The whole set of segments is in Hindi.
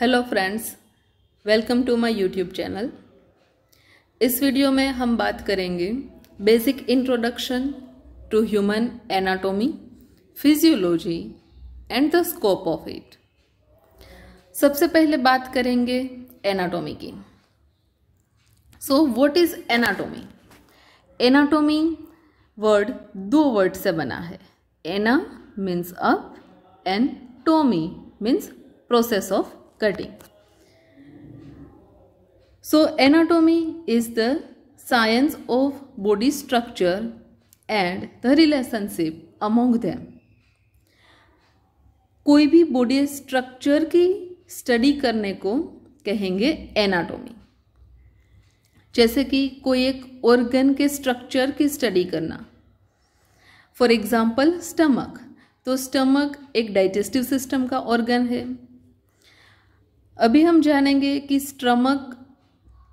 Hello friends welcome to my YouTube channel इस वीडियो में हम बात करेंगे basic introduction to human anatomy physiology and the scope of it सबसे पहले बात करेंगे एनाटोमी की so what is anatomy anatomy word दो वर्ड से बना है ana means up and tomy means process of cutting. So anatomy is the science of body structure and the relationship among them. कोई भी बॉडी स्ट्रक्चर की स्टडी करने को कहेंगे एनाटोमी जैसे कि कोई एक ऑर्गन के स्ट्रक्चर की स्टडी करना फॉर एग्जाम्पल स्टमक तो स्टमक एक डाइजेस्टिव सिस्टम का ऑर्गन है अभी हम जानेंगे कि स्टमक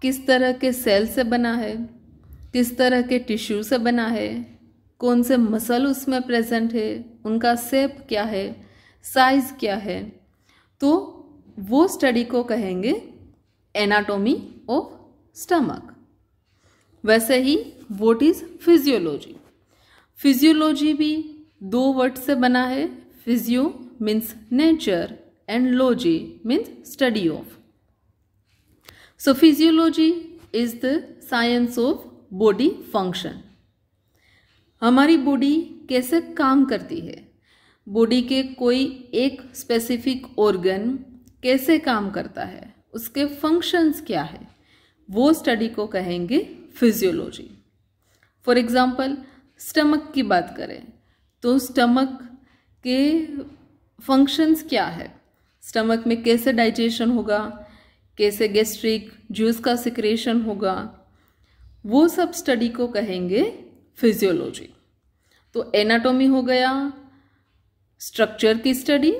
किस तरह के सेल से बना है किस तरह के टिश्यू से बना है कौन से मसल उसमें प्रेजेंट है उनका सेप क्या है साइज़ क्या है तो वो स्टडी को कहेंगे एनाटोमी ऑफ स्टमक वैसे ही वोट इज़ फिजियोलॉजी फिजियोलॉजी भी दो वर्ड से बना है physio means nature and logy means study of. So physiology is the science of body function. हमारी बॉडी कैसे काम करती है बॉडी के कोई एक स्पेसिफिक organ कैसे काम करता है उसके फंक्शंस क्या है वो स्टडी को कहेंगे फिजियोलॉजी फॉर एग्जांपल स्टमक की बात करें तो स्टमक के फंक्शंस क्या है स्टमक में कैसे डाइजेशन होगा कैसे गैस्ट्रिक जूस का सिक्रेशन होगा वो सब स्टडी को कहेंगे फिजियोलॉजी तो एनाटॉमी हो गया स्ट्रक्चर की स्टडी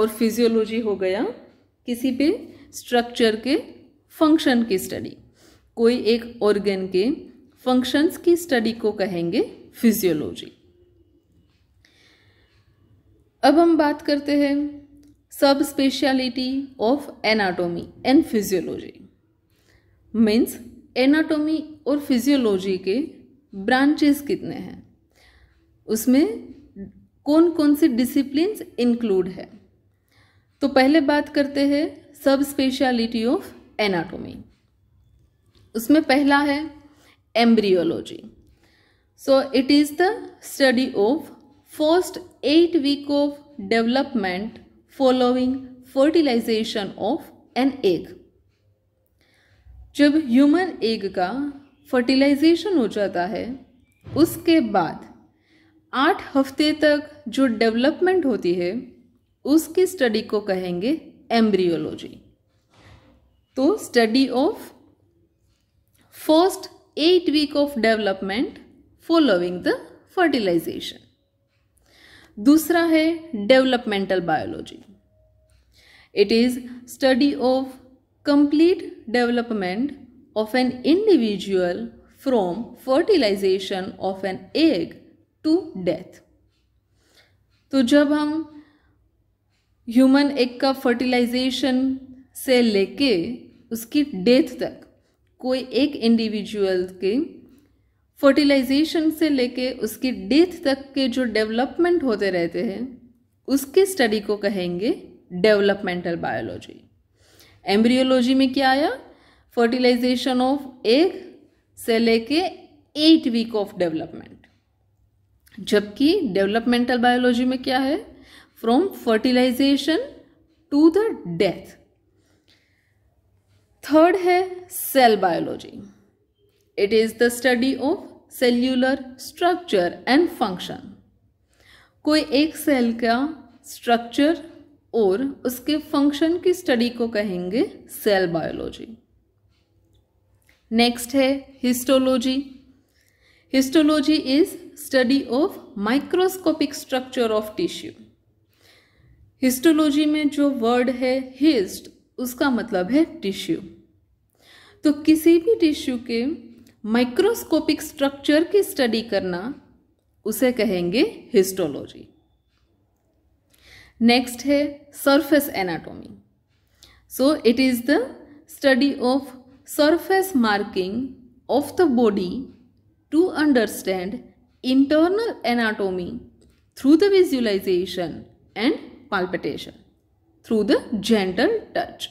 और फिजियोलॉजी हो गया किसी पे स्ट्रक्चर के फंक्शन की स्टडी कोई एक ऑर्गन के फंक्शंस की स्टडी को कहेंगे फिजियोलॉजी अब हम बात करते हैं सब speciality of anatomy and physiology means anatomy और फिजियोलॉजी के ब्रांचेस कितने हैं उसमें कौन कौन से डिसिप्लिन इंक्लूड है तो पहले बात करते हैं सब स्पेशलिटी ऑफ एनाटोमी उसमें पहला है embryology so it is the study of first eight week of development following fertilisation of an egg जब ह्यूमन एग का फर्टिलाइजेशन हो जाता है उसके बाद आठ हफ्ते तक जो डेवलपमेंट होती है उसकी स्टडी को कहेंगे एम्ब्रियोलॉजी तो study of first eight week of development following the fertilisation दूसरा है developmental biology It is study of complete development of an individual from fertilization of an egg to death. तो जब हम ह्यूमन एग का फर्टिलाइजेशन से लेके उसकी डेथ तक कोई एक इंडिविजुअल के फर्टिलाइजेशन से लेके उसकी डेथ तक के जो डेवलपमेंट होते रहते हैं उसके स्टडी को कहेंगे डेवलपमेंटल बायोलॉजी एम्ब्रियोलॉजी में क्या आया फर्टिलाइजेशन ऑफ एग से लेके एट वीक ऑफ डेवलपमेंट जबकि डेवलपमेंटल बायोलॉजी में क्या है from fertilisation to the death third है cell biology it is the study of cellular structure and function कोई एक सेल का स्ट्रक्चर और उसके फंक्शन की स्टडी को कहेंगे सेल बायोलॉजी नेक्स्ट है histology histology is study of microscopic structure of tissue histology में जो वर्ड है हिस्ट उसका मतलब है टिश्यू तो किसी भी टिश्यू के माइक्रोस्कोपिक स्ट्रक्चर की स्टडी करना उसे कहेंगे हिस्टोलॉजी Next है surface anatomy. So it is the study of surface marking of the body to understand internal anatomy through the visualization and palpitation through the gentle touch.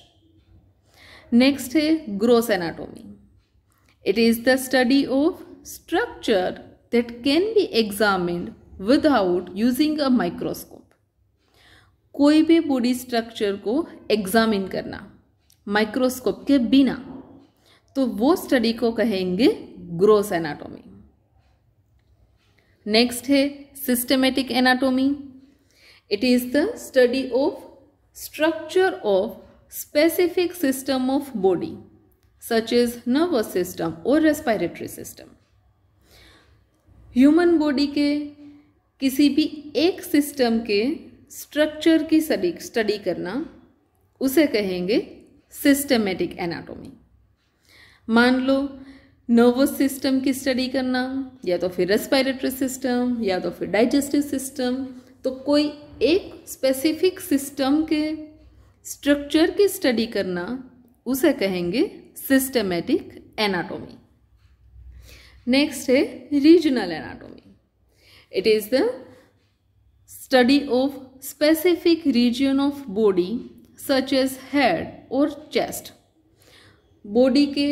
Next है gross anatomy. It is the study of structure that can be examined without using a microscope. कोई भी बॉडी स्ट्रक्चर को एग्जामिन करना माइक्रोस्कोप के बिना तो वो स्टडी को कहेंगे ग्रोस एनाटॉमी नेक्स्ट है systematic anatomy it is the study of structure of specific system of body such is nervous system और रेस्पिरेटरी सिस्टम ह्यूमन बॉडी के किसी भी एक सिस्टम के स्ट्रक्चर की स्टडी स्टडी करना उसे कहेंगे सिस्टमेटिक एनाटॉमी मान लो नर्वस सिस्टम की स्टडी करना या तो फिर रेस्पायरेटरी सिस्टम या तो फिर डाइजेस्टिव सिस्टम तो कोई एक स्पेसिफिक सिस्टम के स्ट्रक्चर की स्टडी करना उसे कहेंगे सिस्टमेटिक एनाटॉमी नेक्स्ट है regional anatomy it is the study of specific region of body such as head or chest body के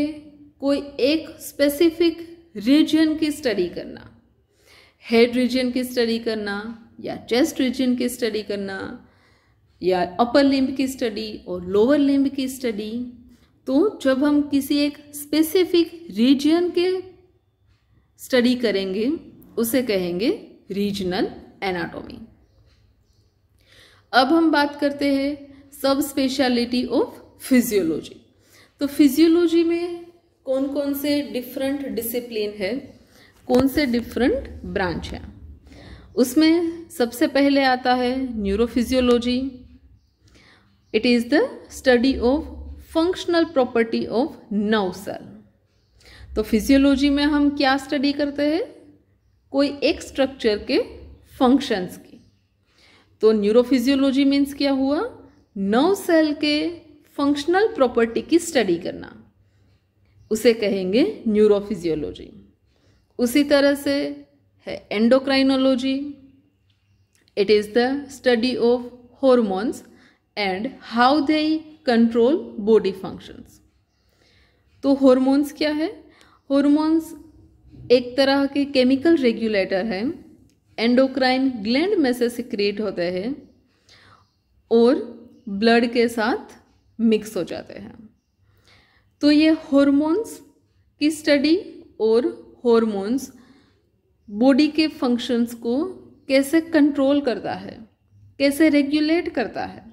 कोई एक specific region की study करना head region की study करना या chest region की study करना या upper limb की study और lower limb की study तो जब हम किसी एक स्पेसिफिक रीजन के स्टडी करेंगे उसे कहेंगे रीजनल एनाटॉमी अब हम बात करते हैं सब स्पेशलिटी ऑफ फिजियोलॉजी तो फिजियोलॉजी में कौन कौन से डिफरेंट डिसिप्लिन है कौन से डिफरेंट ब्रांच हैं उसमें सबसे पहले आता है neurophysiology it is the study of functional property of nerve cell तो फिजियोलॉजी में हम क्या स्टडी करते हैं कोई एक स्ट्रक्चर के फंक्शंस की तो न्यूरोफिजियोलॉजी मीन्स क्या हुआ नव सेल के फंक्शनल प्रॉपर्टी की स्टडी करना उसे कहेंगे न्यूरोफिजियोलॉजी उसी तरह से है endocrinology it is the study of hormones and how they control body functions तो हॉर्मोन्स क्या है हॉर्मोन्स एक तरह के केमिकल रेगुलेटर हैं एंडोक्राइन ग्लैंड में से सिक्रिएट होते हैं और ब्लड के साथ मिक्स हो जाते हैं तो ये हॉर्मोन्स की स्टडी और हॉर्मोन्स बॉडी के फंक्शंस को कैसे कंट्रोल करता है कैसे रेगुलेट करता है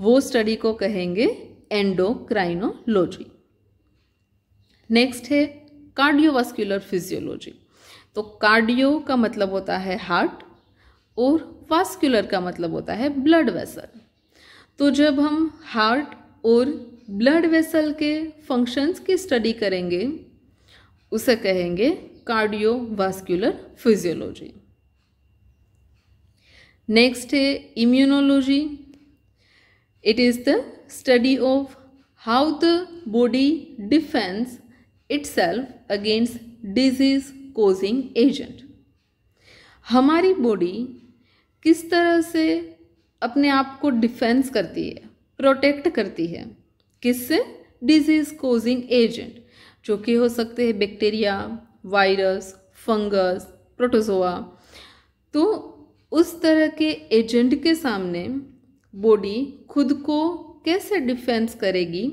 वो स्टडी को कहेंगे एंडोक्राइनोलॉजी नेक्स्ट है कार्डियोवास्कुलर फिजियोलॉजी तो कार्डियो का मतलब होता है हार्ट और वास्कुलर का मतलब होता है ब्लड वेसल तो जब हम हार्ट और ब्लड वेसल के फंक्शंस की स्टडी करेंगे उसे कहेंगे कार्डियोवास्कुलर फिजियोलॉजी नेक्स्ट है immunology it is the study of how the body defence itself against disease causing agent हमारी बॉडी किस तरह से अपने आप को डिफेंस करती है प्रोटेक्ट करती है किससे डिजीज कोजिंग एजेंट जो कि हो सकते हैं बैक्टीरिया वायरस फंगस प्रोटोजोआ तो उस तरह के एजेंट के सामने बॉडी खुद को कैसे डिफेंस करेगी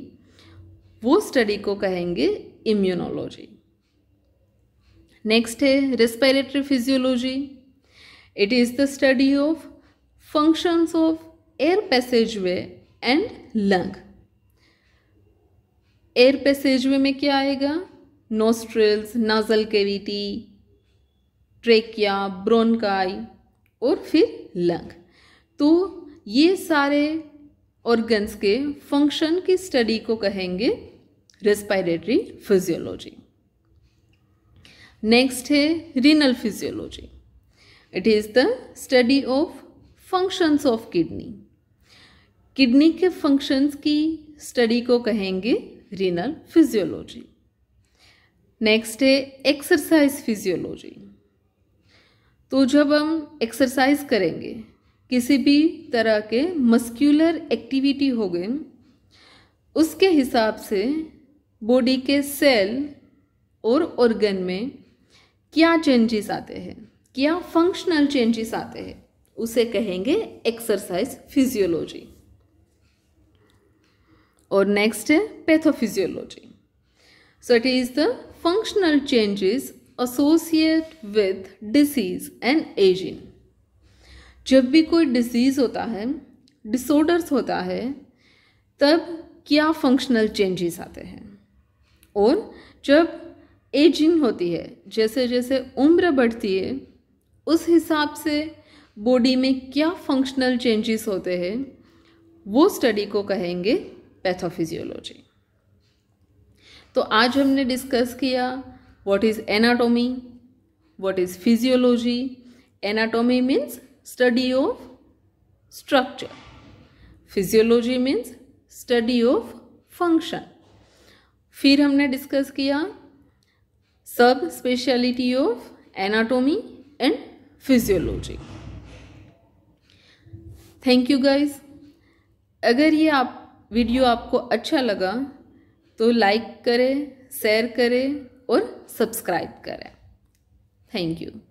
वो स्टडी को कहेंगे इम्यूनोलॉजी नेक्स्ट है respiratory physiology it is the study of functions of air passage way and lung air passage way में क्या आएगा nostrils nasal cavity trachea bronchi और फिर लंग तो ये सारे ऑर्गन्स के फंक्शन की स्टडी को कहेंगे रेस्पायरेटरी फिजियोलॉजी नेक्स्ट है renal physiology it is the study of functions of kidney kidney के फंक्शंस की स्टडी को कहेंगे रीनल फिजियोलॉजी नेक्स्ट है एक्सरसाइज फिजियोलॉजी तो जब हम एक्सरसाइज करेंगे किसी भी तरह के मस्क्यूलर एक्टिविटी हो गए उसके हिसाब से बॉडी के सेल और ऑर्गन में क्या चेंजेस आते हैं क्या फंक्शनल चेंजेस आते हैं उसे कहेंगे एक्सरसाइज फिजियोलॉजी और नेक्स्ट है pathophysiology so it is the functional changes associate with disease and ageing जब भी कोई डिजीज़ होता है डिसऑर्डर्स होता है तब क्या फंक्शनल चेंजेस आते हैं और जब एजिंग होती है जैसे जैसे उम्र बढ़ती है उस हिसाब से बॉडी में क्या फंक्शनल चेंजेस होते हैं वो स्टडी को कहेंगे पैथोफिजियोलॉजी तो आज हमने डिस्कस किया what is anatomy what is physiology anatomy means study of structure physiology means study of function फिर हमने डिस्कस किया सब speciality of anatomy and physiology thank you guys अगर ये आप वीडियो आपको अच्छा लगा तो लाइक करें शेयर करें और सब्सक्राइब करें थैंक यू